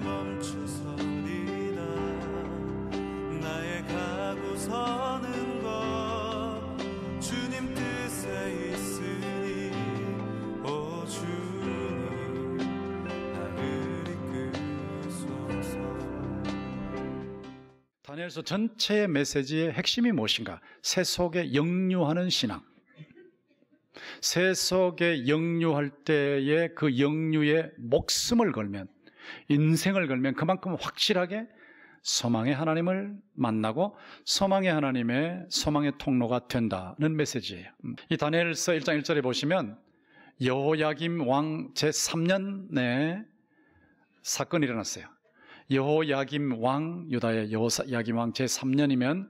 멈추서리다 나의 가구 서는 것 주님 뜻에 있으니 오 주님 나를 이끌소서 다니엘서 전체의 메시지의 핵심이 무엇인가? 새 속에 영유하는 신앙 새 속에 영유할 때의 그영유의 목숨을 걸면 인생을 걸면 그만큼 확실하게 소망의 하나님을 만나고 소망의 하나님의 소망의 통로가 된다는 메시지예요. 이 다니엘서 1장 1절에 보시면 여호야김 왕 제3년에 사건이 일어났어요. 여호야김 왕 유다의 여호야김 왕 제3년이면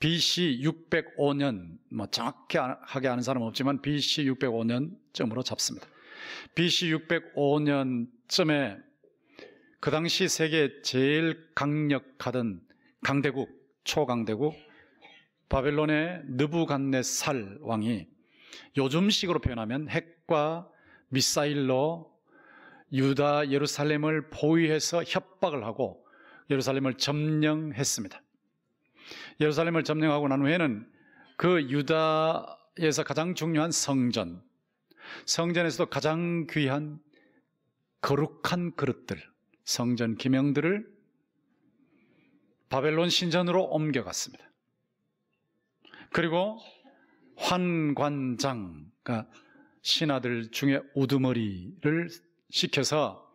BC 605년 뭐 정확하게 아, 아는 사람 없지만 BC 605년쯤으로 잡습니다. BC 605년쯤에 그 당시 세계 제일 강력하던 강대국, 초강대국 바벨론의 느부갓네살 왕이 요즘식으로 표현하면 핵과 미사일로 유다 예루살렘을 포위해서 협박을 하고 예루살렘을 점령했습니다. 예루살렘을 점령하고 난 후에는 그 유다에서 가장 중요한 성전, 성전에서도 가장 귀한 거룩한 그릇들, 성전 기명들을 바벨론 신전으로 옮겨갔습니다. 그리고 환관장, 그러니까 신하들 중에 우두머리를 시켜서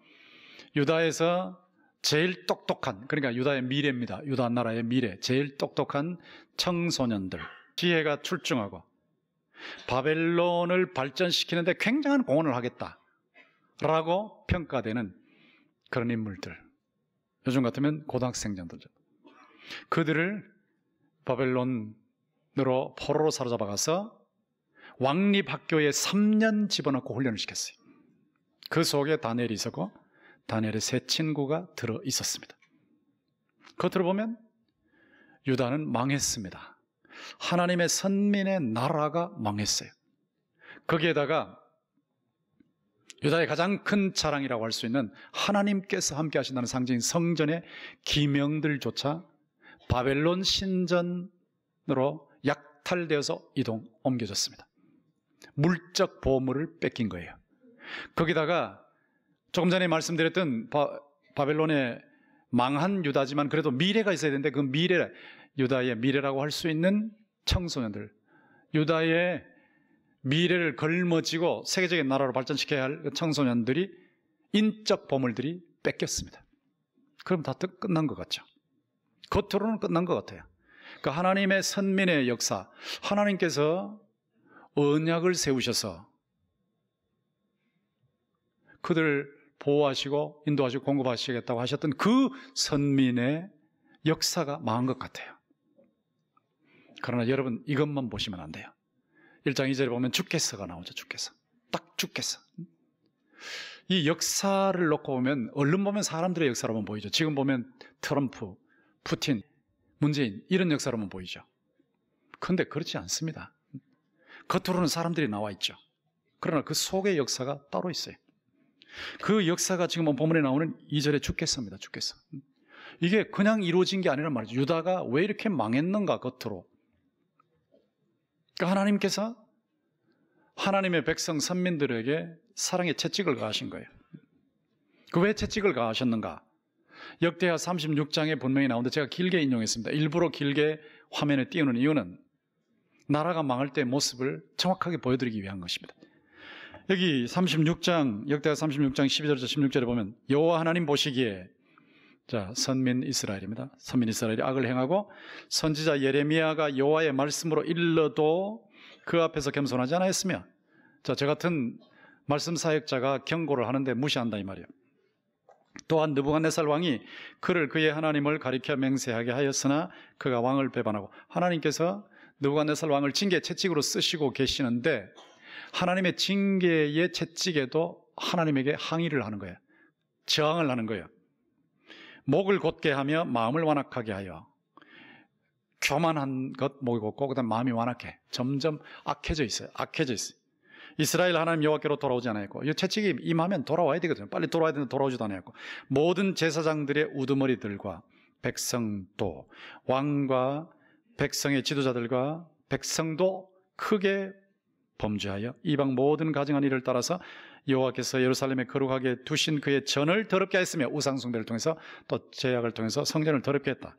유다에서 제일 똑똑한, 그러니까 유다의 미래입니다. 유다 나라의 미래. 제일 똑똑한 청소년들. 지혜가 출중하고 바벨론을 발전시키는데 굉장한 공헌을 하겠다. 라고 평가되는 그런 인물들. 요즘 같으면 고등학생 정도죠. 그들을 바벨론으로 포로로 사로잡아가서 왕립학교에 3년 집어넣고 훈련을 시켰어요. 그 속에 다니엘이 있었고 다니엘의 세 친구가 들어 있었습니다. 겉으로 보면 유다는 망했습니다. 하나님의 선민의 나라가 망했어요. 거기에다가 유다의 가장 큰 자랑이라고 할 수 있는 하나님께서 함께 하신다는 상징인 성전의 기명들조차 바벨론 신전으로 약탈되어서 이동 옮겨졌습니다. 물적 보물을 뺏긴 거예요. 거기다가 조금 전에 말씀드렸던 바, 바벨론의 망한 유다지만 그래도 미래가 있어야 되는데 그 미래 유다의 미래라고 할 수 있는 청소년들 유다의 미래를 걸머쥐고 세계적인 나라로 발전시켜야 할 그 청소년들이 인적 보물들이 뺏겼습니다. 그럼 다 끝난 것 같죠. 겉으로는 끝난 것 같아요. 그 하나님의 선민의 역사, 하나님께서 언약을 세우셔서 그들을 보호하시고 인도하시고 공급하시겠다고 하셨던 그 선민의 역사가 망한 것 같아요. 그러나 여러분 이것만 보시면 안 돼요. 1장 2절에 보면 주께서가 나오죠. 주께서. 딱 주께서. 이 역사를 놓고 보면 얼른 보면 사람들의 역사로만 보이죠. 지금 보면 트럼프, 푸틴, 문재인 이런 역사로만 보이죠. 근데 그렇지 않습니다. 겉으로는 사람들이 나와 있죠. 그러나 그 속의 역사가 따로 있어요. 그 역사가 지금 뭐 본문에 나오는 이절에 주께서입니다. 주께서. 이게 그냥 이루어진 게 아니란 말이죠. 유다가 왜 이렇게 망했는가 겉으로 그러니까 하나님께서 하나님의 백성 선민들에게 사랑의 채찍을 가하신 거예요. 그 왜 채찍을 가하셨는가? 역대하 36장에 분명히 나오는데 제가 길게 인용했습니다. 일부러 길게 화면에 띄우는 이유는 나라가 망할 때 모습을 정확하게 보여드리기 위한 것입니다. 여기 36장 역대하 36장 12절에서 16절에 보면 여호와 하나님 보시기에 자, 선민 이스라엘입니다. 선민 이스라엘이 악을 행하고 선지자 예레미야가 여호와의 말씀으로 일러도 그 앞에서 겸손하지 않았으며 자, 저 같은 말씀 사역자가 경고를 하는데 무시한다 이 말이에요. 또한 느부갓네살 왕이 그를 그의 하나님을 가리켜 맹세하게 하였으나 그가 왕을 배반하고 하나님께서 느부갓네살 왕을 징계 채찍으로 쓰시고 계시는데 하나님의 징계의 채찍에도 하나님에게 항의를 하는 거예요. 저항을 하는 거예요. 목을 곧게 하며 마음을 완악하게 하여 교만한 것 목이 곧고 그다음 마음이 완악해 점점 악해져 있어요. 악해져 있어요. 이스라엘 하나님 여호와께로 돌아오지 않았고 이 채찍이 임하면 돌아와야 되거든요. 빨리 돌아와야 되는데 돌아오지도 않았고 모든 제사장들의 우두머리들과 백성도 왕과 백성의 지도자들과 백성도 크게 범죄하여 이방 모든 가증한 일을 따라서 여호와께서 예루살렘에 거룩하게 두신 그의 전을 더럽게 했으며 우상 숭배를 통해서 또 제약을 통해서 성전을 더럽게 했다.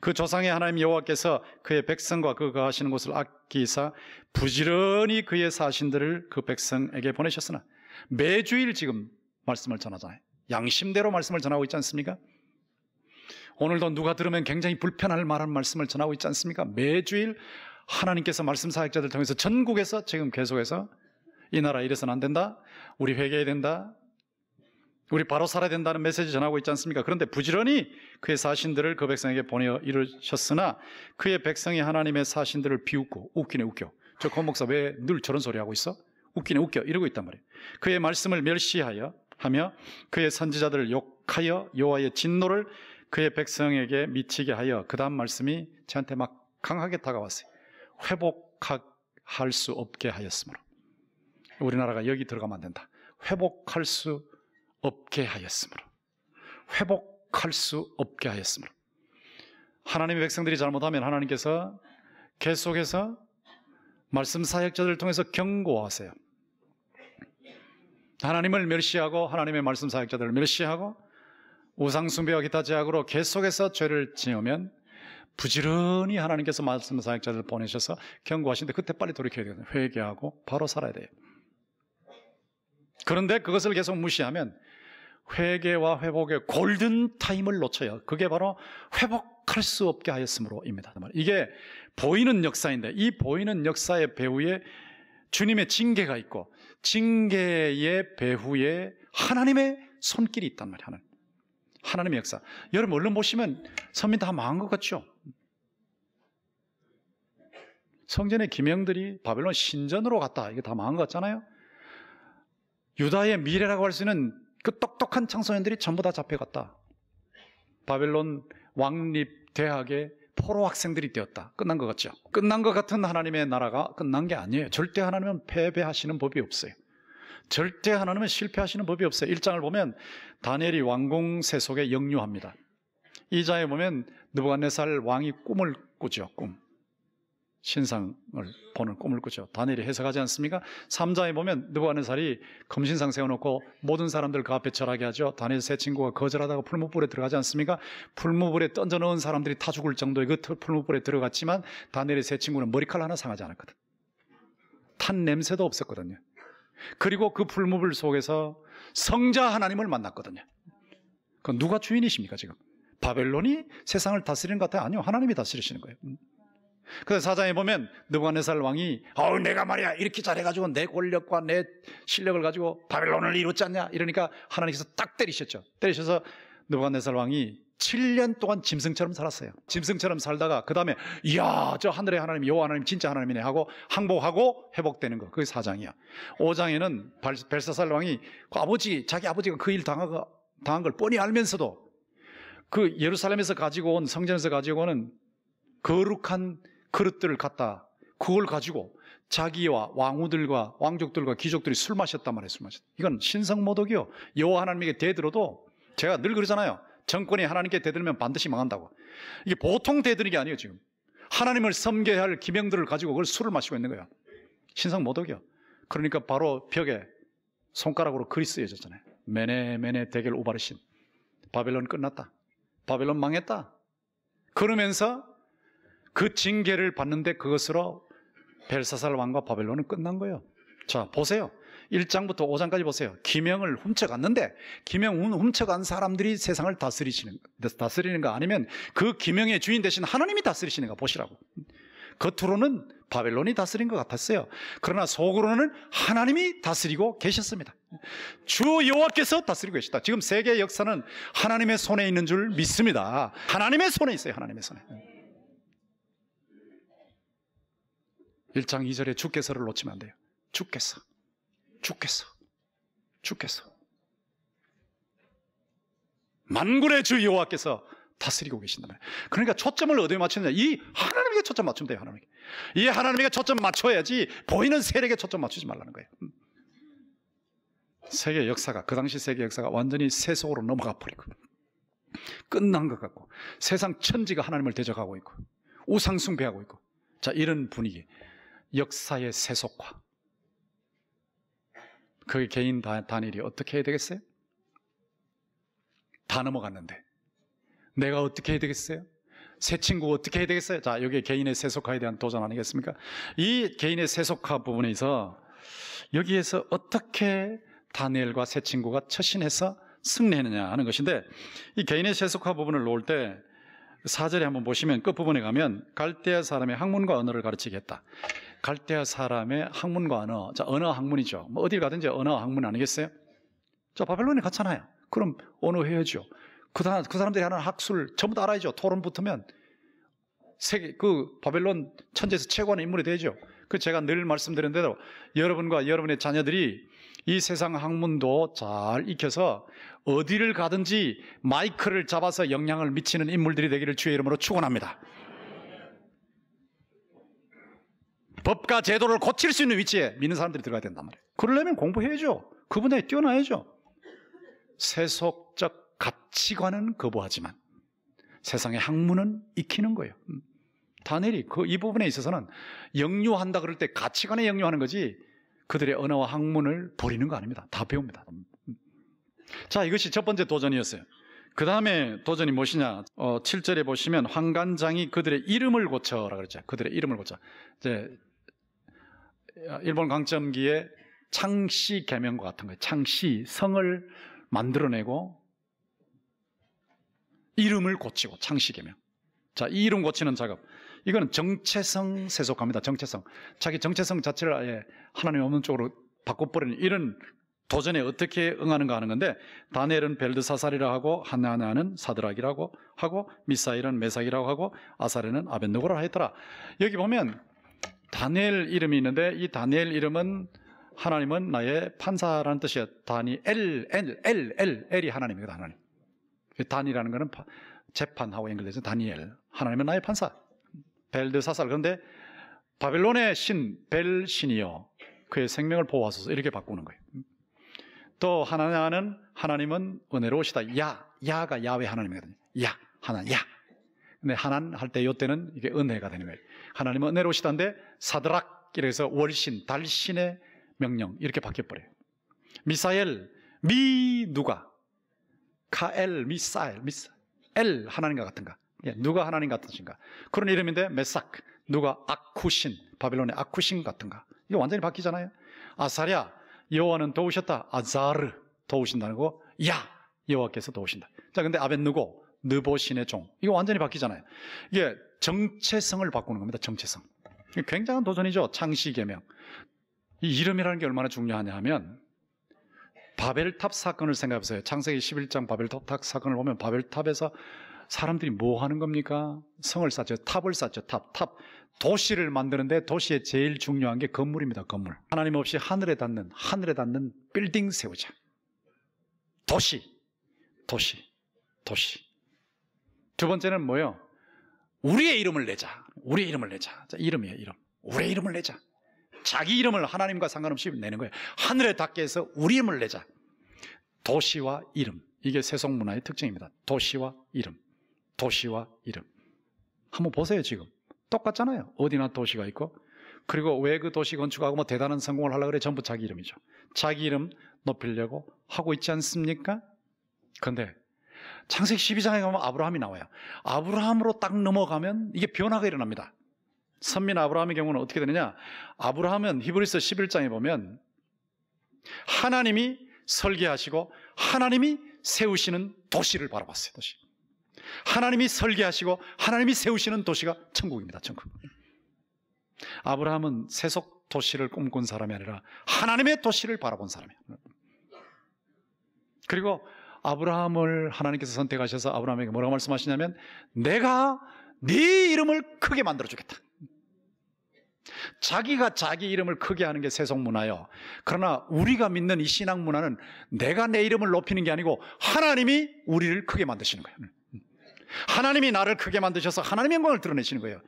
그 조상의 하나님 여호와께서 그의 백성과 그가 하시는 곳을 아끼사 부지런히 그의 사신들을 그 백성에게 보내셨으나 매주일 지금 말씀을 전하잖아요. 양심대로 말씀을 전하고 있지 않습니까? 오늘도 누가 들으면 굉장히 불편할 만한 말씀을 전하고 있지 않습니까? 매주일 하나님께서 말씀 사역자들 통해서 전국에서 지금 계속해서 이 나라 이래서는 안 된다. 우리 회개해야 된다. 우리 바로 살아야 된다는 메시지 전하고 있지 않습니까? 그런데 부지런히 그의 사신들을 그 백성에게 보내어 이루셨으나 그의 백성이 하나님의 사신들을 비웃고 웃기네 웃겨. 저 권목사 왜 늘 저런 소리 하고 있어? 웃기네 웃겨 이러고 있단 말이에요. 그의 말씀을 멸시하여 하며 그의 선지자들을 욕하여 여호와의 진노를 그의 백성에게 미치게 하여 그 다음 말씀이 저한테 막 강하게 다가왔어요. 회복할 수 없게 하였으므로. 우리나라가 여기 들어가면 안 된다. 회복할 수 없게 하였으므로. 회복할 수 없게 하였으므로. 하나님의 백성들이 잘못하면 하나님께서 계속해서 말씀 사역자들을 통해서 경고하세요. 하나님을 멸시하고 하나님의 말씀 사역자들을 멸시하고 우상숭배와 기타 제약으로 계속해서 죄를 지으면 부지런히 하나님께서 말씀 사역자들을 보내셔서 경고하시는데 그때 빨리 돌이켜야 돼요. 회개하고 바로 살아야 돼요. 그런데 그것을 계속 무시하면 회개와 회복의 골든 타임을 놓쳐요. 그게 바로 회복할 수 없게 하였으므로입니다. 이게 보이는 역사인데 이 보이는 역사의 배후에 주님의 징계가 있고 징계의 배후에 하나님의 손길이 있단 말이에요. 하나님. 하나님의 역사. 여러분 얼른 보시면 선민 다 망한 것 같죠? 성전의 기명들이 바벨론 신전으로 갔다. 이게 다 망한 것 같잖아요. 유다의 미래라고 할 수 있는 그 똑똑한 청소년들이 전부 다 잡혀갔다. 바벨론 왕립 대학의 포로 학생들이 되었다. 끝난 것 같죠? 끝난 것 같은 하나님의 나라가 끝난 게 아니에요. 절대 하나님은 패배하시는 법이 없어요. 절대 하나님은 실패하시는 법이 없어요. 일장을 보면 다니엘이 왕궁세 속에 역류합니다이자에 보면 느부갓네살 왕이 꿈을 꾸죠. 꿈. 신상을 보는 꿈을 꾸죠. 다니엘이 해석하지 않습니까? 3장에 보면 느부갓네살이 검신상 세워놓고 모든 사람들 그 앞에 절하게 하죠. 다니엘 세 친구가 거절하다가 풀무불에 들어가지 않습니까? 풀무불에 던져놓은 사람들이 다 죽을 정도의 그 풀무불에 들어갔지만 다니엘의 세 친구는 머리칼 하나 상하지 않았거든. 탄 냄새도 없었거든요. 그리고 그 풀무불 속에서 성자 하나님을 만났거든요. 그 누가 주인이십니까 지금? 바벨론이 세상을 다스리는 것 같아요? 아니요. 하나님이 다스리시는 거예요. 그래서 사장에 보면 느부갓네살 왕이 어우 내가 말이야 이렇게 잘해가지고 내 권력과 내 실력을 가지고 바벨론을 이뤘지 않냐 이러니까 하나님께서 딱 때리셨죠. 때리셔서 느부갓네살 왕이 7년 동안 짐승처럼 살았어요. 짐승처럼 살다가 그 다음에 이야 저 하늘의 하나님 여호와 하나님 진짜 하나님이네 하고 항복하고 회복되는 거 그게 사장이야. 5장에는 벨사살 왕이 그 아버지 자기 아버지가 그일당하 당한 걸 뻔히 알면서도 그 예루살렘에서 가지고 온 성전에서 가지고 오는 거룩한 그릇들을 갖다 그걸 가지고 자기와 왕후들과 왕족들과 귀족들이 술 마셨단 말이에요. 술 마셨다. 이건 신성모독이요. 여호와 하나님에게 대들어도 제가 늘 그러잖아요. 정권이 하나님께 대들면 반드시 망한다고. 이게 보통 대드는 게 아니에요, 지금. 하나님을 섬겨야 할 기명들을 가지고 그걸 술을 마시고 있는 거야. 신성모독이요. 그러니까 바로 벽에 손가락으로 글이 쓰여졌잖아요. 메네 메네 대결 오바르신. 바벨론 끝났다. 바벨론 망했다. 그러면서 그 징계를 받는데 그것으로 벨사살 왕과 바벨론은 끝난 거예요. 자, 보세요. 1장부터 5장까지 보세요. 기명을 훔쳐갔는데 기명은 훔쳐간 사람들이 세상을 다스리시는 다스리는가 아니면 그 기명의 주인 대신 하나님이 다스리시는가 보시라고. 겉으로는 바벨론이 다스린 것 같았어요. 그러나 속으로는 하나님이 다스리고 계셨습니다. 주 여호와께서 다스리고 계시다. 지금 세계 역사는 하나님의 손에 있는 줄 믿습니다. 하나님의 손에 있어요. 하나님의 손에. 1장 2절에 주께서를 놓치면 안 돼요. 주께서. 주께서. 주께서. 만군의 주 여호와께서 다스리고 계신다면 그러니까 초점을 어디에 맞추느냐 이 하나님에게 초점 맞추면 돼요 하나님에게 이 하나님에게 초점 맞춰야지 보이는 세력에 초점 맞추지 말라는 거예요 음. 세계 역사가 그 당시 세계 역사가 완전히 세속으로 넘어가 버리고 끝난 것 같고 세상 천지가 하나님을 대적하고 있고 우상숭배하고 있고 자 이런 분위기 역사의 세속화. 그 개인 단일이 어떻게 해야 되겠어요? 다 넘어갔는데. 내가 어떻게 해야 되겠어요? 새 친구 어떻게 해야 되겠어요? 자, 여기 개인의 세속화에 대한 도전 아니겠습니까? 이 개인의 세속화 부분에서 여기에서 어떻게 다니엘과 새 친구가 처신해서 승리했느냐 하는 것인데 이 개인의 세속화 부분을 놓을 때사절에 한번 보시면 끝부분에 가면 갈대아 사람의 학문과 언어를 가르치겠다. 갈대아 사람의 학문과 언어, 자, 언어 학문이죠. 뭐 어딜 가든지 언어 학문 아니겠어요? 자, 바벨론에 갔잖아요. 그럼 언어 해야죠. 그, 그 사람들이 하는 학술 전부 다 알아야죠. 토론 붙으면 세계, 그 바벨론 천재에서 최고하는 인물이 되죠. 그 제가 늘말씀드린 대로 여러분과 여러분의 자녀들이 이 세상 학문도 잘 익혀서 어디를 가든지 마이크를 잡아서 영향을 미치는 인물들이 되기를 주의 이름으로 축원합니다. 법과 제도를 고칠 수 있는 위치에 믿는 사람들이 들어가야 된단 말이에요. 그러려면 공부해야죠. 그분에 뛰어나야죠. 세속적 가치관은 거부하지만 세상의 학문은 익히는 거예요. 음. 다니엘이 그 이 부분에 있어서는 영유한다 그럴 때 가치관에 영유하는 거지 그들의 언어와 학문을 버리는 거 아닙니다. 다 배웁니다. 음. 자, 이것이 첫 번째 도전이었어요. 그 다음에 도전이 무엇이냐? 어, 7절에 보시면 환관장이 그들의 이름을 고쳐라 그랬죠. 그들의 이름을 고쳐. 이제 아, 일본 강점기에 창씨 개명과 같은 거예요. 창씨 성을 만들어내고 이름을 고치고 창씨 개명. 자, 이 이름 고치는 작업. 이거는 정체성 세속합니다. 정체성. 자기 정체성 자체를 아예 하나님 없는 쪽으로 바꿔버리는 이런 도전에 어떻게 응하는가 하는 건데 다니엘은 벨드사살이라 고 하고 하나하나는 사드락이라고 하고 미사일은 메삭이라고 하고 아사레는 아벤노고라 하였더라 여기 보면 다니엘 이름이 있는데 이 다니엘 이름은 하나님은 나의 판사라는 뜻이에요. 다니 엘, 엘, 엘, 엘, 엘이 하나님입니다. 하나님. 단이라는 그 것은 재판하고 연결돼서 다니엘. 하나님은 나의 판사. 벨드사살. 그런데 바벨론의 신, 벨신이요. 그의 생명을 보호하소서. 이렇게 바꾸는 거예요. 또 하나는 하나님은 은혜로우시다. 야, 야가 야외 하나님이거든요. 야, 하나, 야. 근데 네, 하나님 할때 요때는 이게 은혜가 되는 거예요. 하나님은 은혜로시던데 사드락 이래서 월신, 달신의 명령 이렇게 바뀌어버려요. 미사엘, 미 누가, 카엘, 미사엘, 미사, 엘 하나님과 같은가. 예, 누가 하나님 같으신가. 그런 이름인데 메삭, 누가 아쿠신, 바빌론의 아쿠신 같은가. 이게 완전히 바뀌잖아요. 아사랴, 여호와는 도우셨다. 아자르, 도우신다는 거. 야, 여호와께서 도우신다. 자, 근데 아벤누고 느보신의 종. 이거 완전히 바뀌잖아요. 이게 정체성을 바꾸는 겁니다. 정체성. 굉장한 도전이죠. 창시 개명. 이 이름이라는 게 얼마나 중요하냐 하면 바벨탑 사건을 생각해 보세요. 창세기 11장 바벨탑 사건을 보면 바벨탑에서 사람들이 뭐 하는 겁니까? 성을 쌓죠. 탑을 쌓죠. 탑, 탑. 도시를 만드는데 도시에 제일 중요한 게 건물입니다. 건물. 하나님 없이 하늘에 닿는, 하늘에 닿는 빌딩 세우자. 도시, 도시, 도시. 두 번째는 뭐예요? 우리의 이름을 내자. 우리의 이름을 내자. 자, 이름이에요, 이름. 우리의 이름을 내자. 자기 이름을 하나님과 상관없이 내는 거예요. 하늘에 닿게 해서 우리 이름을 내자. 도시와 이름. 이게 세속 문화의 특징입니다. 도시와 이름. 도시와 이름. 한번 보세요, 지금. 똑같잖아요. 어디나 도시가 있고. 그리고 왜 그 도시 건축하고 뭐 대단한 성공을 하려 고 그래? 전부 자기 이름이죠. 자기 이름 높이려고 하고 있지 않습니까? 근데 창세기 12장에 가면 아브라함이 나와요. 아브라함으로 딱 넘어가면 이게 변화가 일어납니다. 선민 아브라함의 경우는 어떻게 되느냐? 아브라함은 히브리서 11장에 보면 하나님이 설계하시고 하나님이 세우시는 도시를 바라봤어요, 도시. 하나님이 설계하시고 하나님이 세우시는 도시가 천국입니다, 천국. 아브라함은 세속 도시를 꿈꾼 사람이 아니라 하나님의 도시를 바라본 사람이에요. 그리고 아브라함을 하나님께서 선택하셔서 아브라함에게 뭐라고 말씀하시냐면 내가 네 이름을 크게 만들어 주겠다. 자기가 자기 이름을 크게 하는 게 세속 문화요. 그러나 우리가 믿는 이 신앙 문화는 내가 내 이름을 높이는 게 아니고 하나님이 우리를 크게 만드시는 거예요. 하나님이 나를 크게 만드셔서 하나님의 영광을 드러내시는 거예요.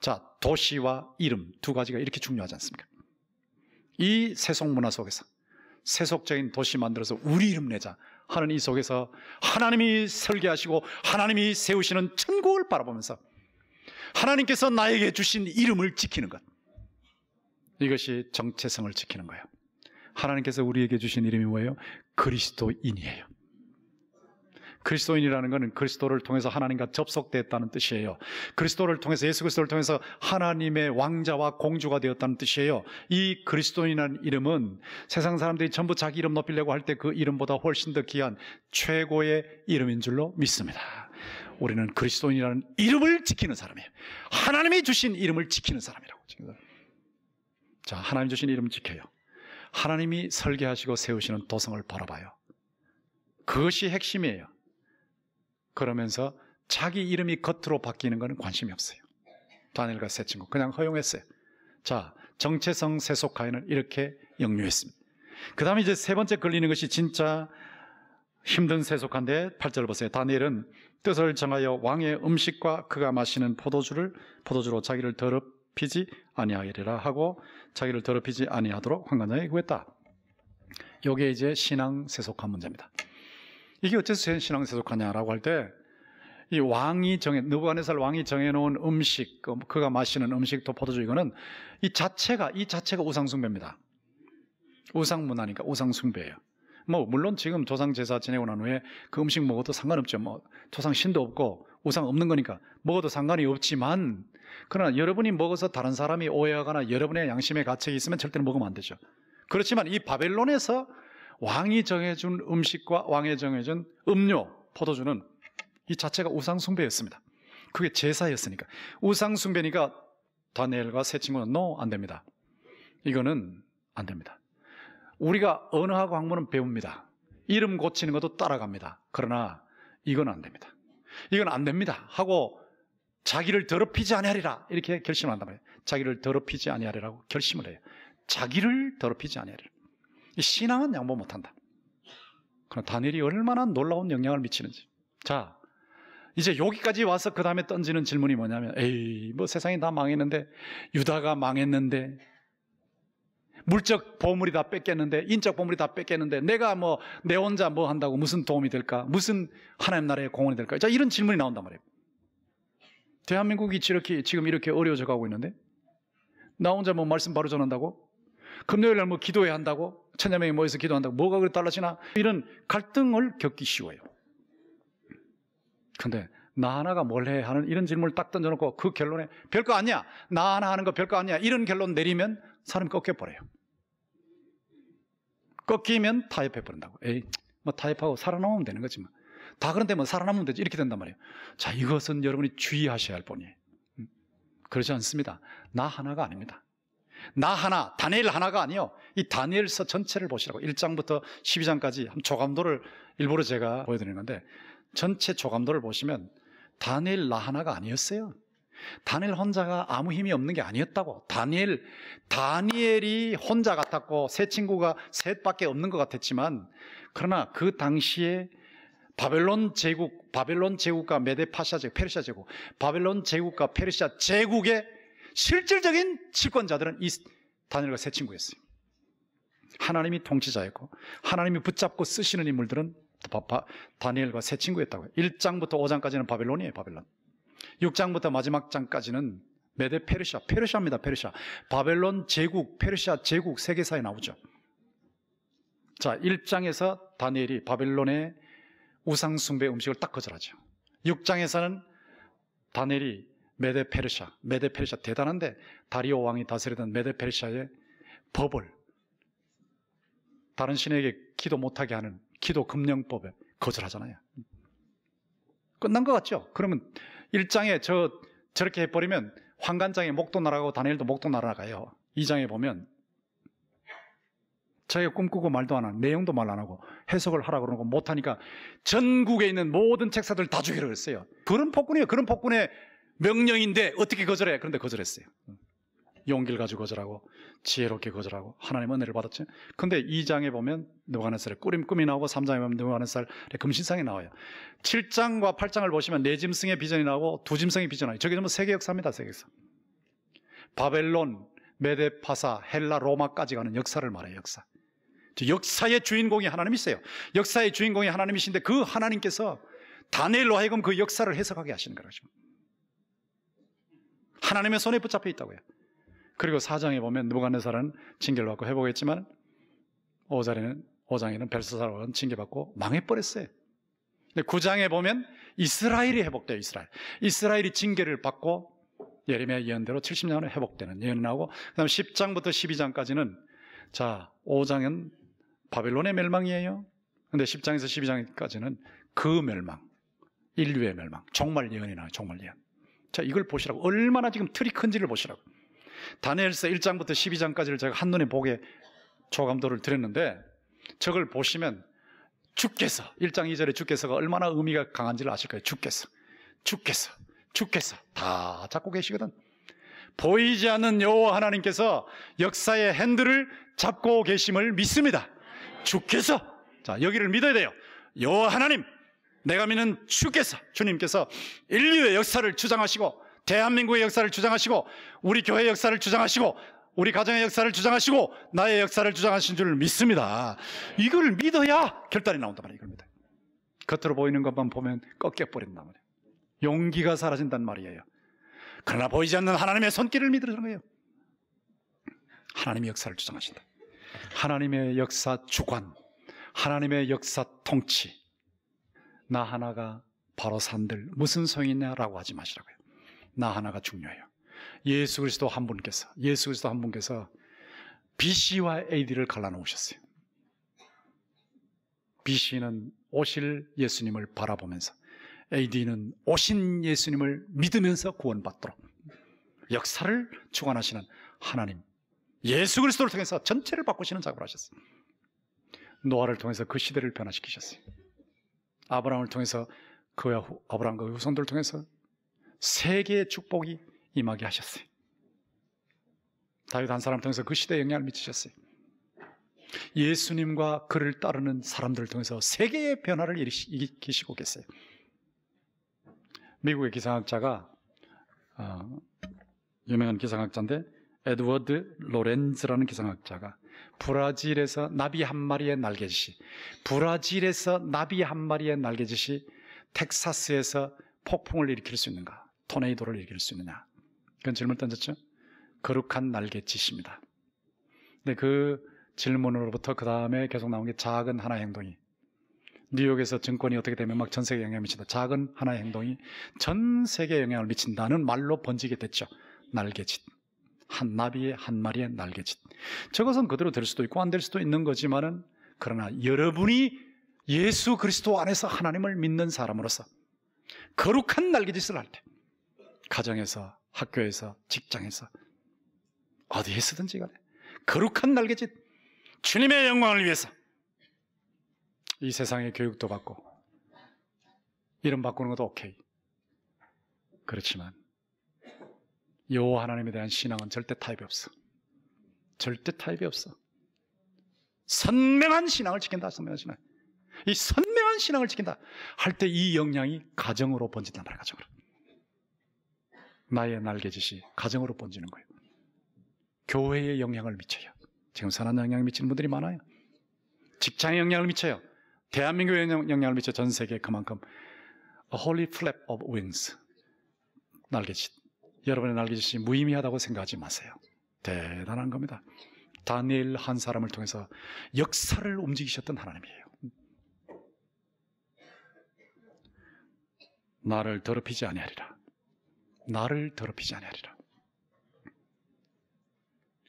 자, 도시와 이름 두 가지가 이렇게 중요하지 않습니까? 이 세속 문화 속에서 세속적인 도시 만들어서 우리 이름 내자. 하는 이 속에서 하나님이 설계하시고 하나님이 세우시는 천국을 바라보면서 하나님께서 나에게 주신 이름을 지키는 것. 이것이 정체성을 지키는 거예요. 하나님께서 우리에게 주신 이름이 뭐예요? 그리스도인이에요. 그리스도인이라는 것은 그리스도를 통해서 하나님과 접속되었다는 뜻이에요. 그리스도를 통해서 예수 그리스도를 통해서 하나님의 왕자와 공주가 되었다는 뜻이에요. 이 그리스도인이라는 이름은 세상 사람들이 전부 자기 이름 높이려고 할 때 그 이름보다 훨씬 더 귀한 최고의 이름인 줄로 믿습니다. 우리는 그리스도인이라는 이름을 지키는 사람이에요. 하나님이 주신 이름을 지키는 사람이라고. 자, 하나님 주신 이름 지켜요. 하나님이 설계하시고 세우시는 도성을 바라봐요. 그것이 핵심이에요. 그러면서 자기 이름이 겉으로 바뀌는 것은 관심이 없어요. 다니엘과 세 친구 그냥 허용했어요. 자, 정체성 세속화에는 이렇게 역류했습니다. 그 다음에 이제 세 번째 걸리는 것이 진짜 힘든 세속한데 8절 보세요. 다니엘은 뜻을 정하여 왕의 음식과 그가 마시는 포도주를 포도주로 자기를 더럽히지 아니하리라 하고 자기를 더럽히지 아니하도록 황관장에 구했다. 요게 이제 신앙 세속화 문제입니다. 이게 어째서 신앙 세속하냐라고 할 때 이 왕이 정해 느부갓네살 왕이 정해놓은 음식 그 그가 마시는 음식 도 포도주 이거는 이 자체가 이 자체가 우상 숭배입니다. 우상 문화니까 우상 숭배예요. 뭐 물론 지금 조상 제사 지내고 난 후에 그 음식 먹어도 상관없죠. 뭐 조상 신도 없고 우상 없는 거니까 먹어도 상관이 없지만 그러나 여러분이 먹어서 다른 사람이 오해하거나 여러분의 양심에 가책이 있으면 절대로 먹으면 안 되죠. 그렇지만 이 바벨론에서 왕이 정해준 음식과 왕이 정해준 음료, 포도주는 이 자체가 우상숭배였습니다. 그게 제사였으니까. 우상숭배니까 다니엘과 세 친구는 no, 안 됩니다. 이거는 안 됩니다. 우리가 언어하고 학문은 배웁니다. 이름 고치는 것도 따라갑니다. 그러나 이건 안 됩니다. 이건 안 됩니다. 하고 자기를 더럽히지 아니하리라 이렇게 결심을 한단 말이에요. 자기를 더럽히지 아니하리라고 결심을 해요. 자기를 더럽히지 아니하리라. 신앙은 양보 못한다. 그럼 다니엘이 얼마나 놀라운 영향을 미치는지. 자, 이제 여기까지 와서 그 다음에 던지는 질문이 뭐냐면, 에이, 뭐 세상이 다 망했는데, 유다가 망했는데, 물적 보물이 다 뺏겼는데, 인적 보물이 다 뺏겼는데, 내가 뭐, 내 혼자 뭐 한다고 무슨 도움이 될까? 무슨 하나님 나라의 공헌이 될까? 자, 이런 질문이 나온단 말이에요. 대한민국이 이렇게, 지금 이렇게 어려워져 가고 있는데, 나 혼자 뭐 말씀 바로 전한다고? 금요일 날 뭐 기도해야 한다고? 천여 명이 모여서 기도한다고 뭐가 그리 달라지나? 이런 갈등을 겪기 쉬워요. 근데 나 하나가 뭘 해? 야 하는 이런 질문을 딱 던져놓고 그 결론에 별거 아니야. 나 하나 하는 거 별거 아니야. 이런 결론 내리면 사람이 꺾여버려요. 꺾이면 타협해버린다고. 에이, 뭐 타협하고 살아남으면 되는 거지 만다 뭐. 그런데 뭐 살아남으면 되지. 이렇게 된단 말이에요. 자, 이것은 여러분이 주의하셔야 할 뿐이에요. 음, 그렇지 않습니다. 나 하나가 아닙니다. 나 하나, 다니엘 하나가 아니요. 이 다니엘서 전체를 보시라고 1장부터 12장까지 조감도를 일부러 제가 보여드리는 건데 전체 조감도를 보시면 다니엘 나 하나가 아니었어요. 다니엘 혼자가 아무 힘이 없는 게 아니었다고. 다니엘, 다니엘이 혼자 같았고, 세 친구가 셋밖에 없는 것 같았지만, 그러나 그 당시에 바벨론 제국, 바벨론 제국과 메데파시아 제국, 페르시아 제국, 바벨론 제국과 페르시아 제국의 실질적인 집권자들은 이 다니엘과 세 친구였어요. 하나님이 통치자였고 하나님이 붙잡고 쓰시는 인물들은 다니엘과 세 친구였다고요. 1장부터 5장까지는 바벨론이에요, 바벨론. 6장부터 마지막 장까지는 메데 페르시아, 페르시아입니다, 페르시아. 바벨론 제국, 페르시아 제국 세계사에 나오죠. 자, 1장에서 다니엘이 바벨론의 우상숭배 음식을 딱 거절하죠. 6장에서는 다니엘이 메데 페르샤, 메데 페르샤 대단한데 다리오 왕이 다스리던 메데 페르샤의 법을 다른 신에게 기도 못하게 하는 기도 금령법에 거절하잖아요. 끝난 것 같죠? 그러면 일장에저 저렇게 해버리면 환관장에 목도 날아가고 다니엘도 목도 날아가요. 이장에 보면 자기가 꿈꾸고 말도 안 하는 내용도 말 안 하고 해석을 하라고 그러고 못하니까 전국에 있는 모든 책사들 다 죽이라고 했어요. 그런 폭군이에요. 그런 폭군에 명령인데 어떻게 거절해? 그런데 거절했어요. 용기를 가지고 거절하고 지혜롭게 거절하고 하나님 은혜를 받았죠. 근데 2장에 보면 느가갓네살의 꾸림꿈이 나오고 3장에 보면 느부갓네살의 금신상이 나와요. 7장과 8장을 보시면 네 짐승의 비전이 나오고 두 짐승의 비전이 나와요. 저게 전부 세계 역사입니다. 세계 역사. 바벨론, 메데파사, 헬라, 로마까지 가는 역사를 말해요. 역사. 역사의 주인공이 하나님이세요. 역사의 주인공이 하나님이신데 그 하나님께서 다니엘로 하여금 그 역사를 해석하게 하시는 거죠. 하나님의 손에 붙잡혀 있다고요. 그리고 사장에 보면 누가갓네살은 징계를 받고 회복했지만 오장에는 오장에는 벨사살은 징계받고 망해버렸어요. 근데 9장에 보면 이스라엘이 회복돼요. 이스라엘. 이스라엘이 징계를 받고 예림의 예언대로 7 0년을 회복되는 예언이 나오고 그다음 10장부터 12장까지는 자 5장은 바벨론의 멸망이에요. 근데 10장에서 12장까지는 그 멸망, 인류의 멸망, 종말 예언이 나와요. 정말 예언. 자, 이걸 보시라고. 얼마나 지금 틀이 큰지를 보시라고. 다니엘서 1장부터 12장까지를 제가 한눈에 보게 초감도를 드렸는데 저걸 보시면 주께서 1장 2절에 주께서가 얼마나 의미가 강한지를 아실 거예요. 주께서. 주께서. 주께서 다 잡고 계시거든. 보이지 않는 여호와 하나님께서 역사의 핸들을 잡고 계심을 믿습니다. 주께서. 자, 여기를 믿어야 돼요. 여호와 하나님 내가 믿는 주께서, 주님께서 인류의 역사를 주장하시고, 대한민국의 역사를 주장하시고, 우리 교회의 역사를 주장하시고, 우리 가정의 역사를 주장하시고, 나의 역사를 주장하신 줄 믿습니다. 이걸 믿어야 결단이 나온단 말이에요. 이걸 믿어 겉으로 보이는 것만 보면 꺾여버린단 말이에요. 용기가 사라진단 말이에요. 그러나 보이지 않는 하나님의 손길을 믿으라는 거예요. 하나님의 역사를 주장하신다. 하나님의 역사 주관, 하나님의 역사 통치, 나 하나가 바로 산들 무슨 성이냐라고 하지 마시라고요. 나 하나가 중요해요. 예수 그리스도 한 분께서 예수 그리스도 한 분께서 BC와 AD를 갈라놓으셨어요. BC는 오실 예수님을 바라보면서 AD는 오신 예수님을 믿으면서 구원받도록 역사를 주관하시는 하나님 예수 그리스도를 통해서 전체를 바꾸시는 작업을 하셨어요. 노아를 통해서 그 시대를 변화시키셨어요. 아브라함을 통해서 그와 아브라함과 후손들을 통해서 세계의 축복이 임하게 하셨어요. 다윗 한 사람을 통해서 그 시대에 영향을 미치셨어요. 예수님과 그를 따르는 사람들을 통해서 세계의 변화를 일으키시고 계세요. 미국의 기상학자가 어, 유명한 기상학자인데 에드워드 로렌즈라는 기상학자가 브라질에서 나비 한 마리의 날개짓이, 브라질에서 나비 한 마리의 날개짓이 텍사스에서 폭풍을 일으킬 수 있는가? 토네이도를 일으킬 수 있느냐? 그런 질문을 던졌죠. 거룩한 날갯짓입니다. 근데 그 질문으로부터 그 다음에 계속 나온 게 작은 하나 의 행동이 뉴욕에서 증권이 어떻게 되면 막 전 세계에 영향을 미친다. 작은 하나의 행동이 전 세계에 영향을 미친다는 말로 번지게 됐죠. 날개짓. 한 나비의 한 마리의 날개짓. 저것은 그대로 될 수도 있고 안 될 수도 있는 거지만은 그러나 여러분이 예수 그리스도 안에서 하나님을 믿는 사람으로서 거룩한 날개짓을 할 때 가정에서 학교에서 직장에서 어디에서든지 간에 거룩한 날개짓 주님의 영광을 위해서 이 세상의 교육도 받고 이름 바꾸는 것도 오케이 그렇지만 여호와 하나님에 대한 신앙은 절대 타협이 없어. 절대 타협이 없어. 선명한 신앙을 지킨다. 선명한 신앙. 이 선명한 신앙을 지킨다 할 때 이 영향이 가정으로 번진단 말이야. 가정으로. 나의 날개짓이 가정으로 번지는 거예요. 교회에 영향을 미쳐요. 지금 선한 영향을 미치는 분들이 많아요. 직장에 영향을 미쳐요. 대한민국에 영향을 미쳐 전 세계에 그만큼 A holy flap of wings 날개짓 여러분의 날개짓이 무의미하다고 생각하지 마세요. 대단한 겁니다. 다니엘 한 사람을 통해서 역사를 움직이셨던 하나님이에요. 나를 더럽히지 아니하리라. 나를 더럽히지 아니하리라.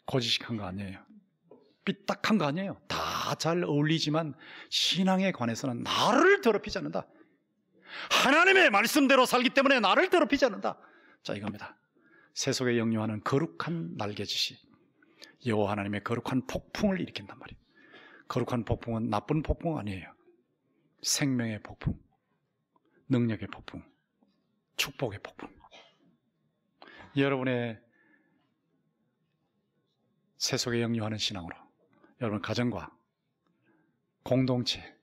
고지식한 거 아니에요. 삐딱한 거 아니에요. 다 잘 어울리지만 신앙에 관해서는 나를 더럽히지 않는다. 하나님의 말씀대로 살기 때문에 나를 더럽히지 않는다. 자, 이겁니다. 세속에 영유하는 거룩한 날개짓이 여호와 하나님의 거룩한 폭풍을 일으킨단 말이에요. 거룩한 폭풍은 나쁜 폭풍 아니에요. 생명의 폭풍, 능력의 폭풍, 축복의 폭풍. 여러분의 세속에 영유하는 신앙으로 여러분 가정과 공동체,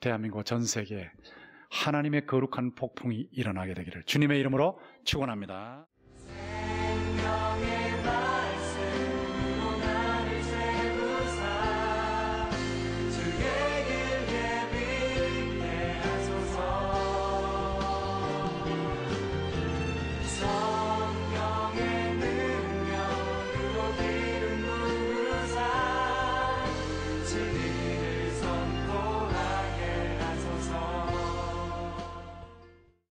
대한민국 전 세계에 하나님의 거룩한 폭풍이 일어나게 되기를 주님의 이름으로 축원합니다.